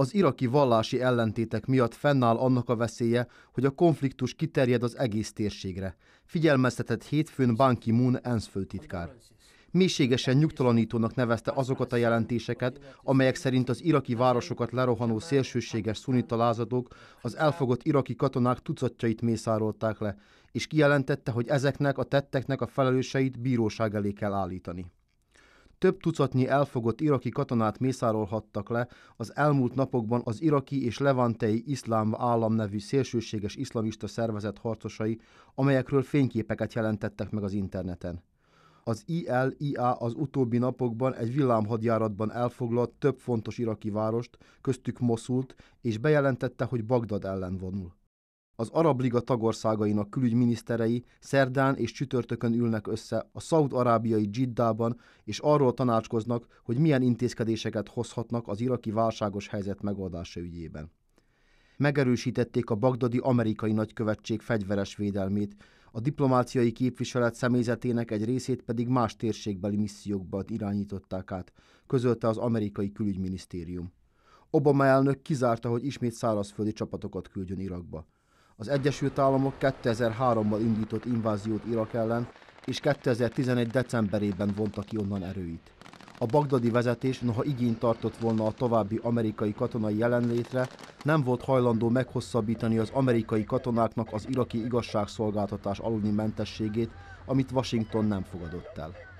Az iraki vallási ellentétek miatt fennáll annak a veszélye, hogy a konfliktus kiterjed az egész térségre, figyelmeztetett hétfőn Ban Ki-moon ENSZ főtitkár. Mélységesen nyugtalanítónak nevezte azokat a jelentéseket, amelyek szerint az iraki városokat lerohanó szélsőséges szunita lázadók az elfogott iraki katonák tucatjait mészárolták le, és kijelentette, hogy ezeknek a tetteknek a felelőseit bíróság elé kell állítani. Több tucatnyi elfogott iraki katonát mészárolhattak le az elmúlt napokban az iraki és levantei iszlám állam nevű szélsőséges iszlamista szervezet harcosai, amelyekről fényképeket jelentettek meg az interneten. Az ILIA az utóbbi napokban egy villámhadjáratban elfoglalt több fontos iraki várost, köztük Moszult, és bejelentette, hogy Bagdad ellen vonul. Az Arab Liga tagországainak külügyminiszterei szerdán és csütörtökön ülnek össze a szaud-arábiai Jiddában, és arról tanácskoznak, hogy milyen intézkedéseket hozhatnak az iraki válságos helyzet megoldása ügyében. Megerősítették a bagdadi amerikai nagykövetség fegyveres védelmét, a diplomáciai képviselet személyzetének egy részét pedig más térségbeli missziókba irányították át, közölte az amerikai külügyminisztérium. Obama elnök kizárta, hogy ismét szárazföldi csapatokat küldjön Irakba. Az Egyesült Államok 2003-ban indított inváziót Irak ellen, és 2011. decemberében vonta ki onnan erőit. A bagdadi vezetés, noha igény tartott volna a további amerikai katonai jelenlétre, nem volt hajlandó meghosszabbítani az amerikai katonáknak az iraki igazságszolgáltatás aluni mentességét, amit Washington nem fogadott el.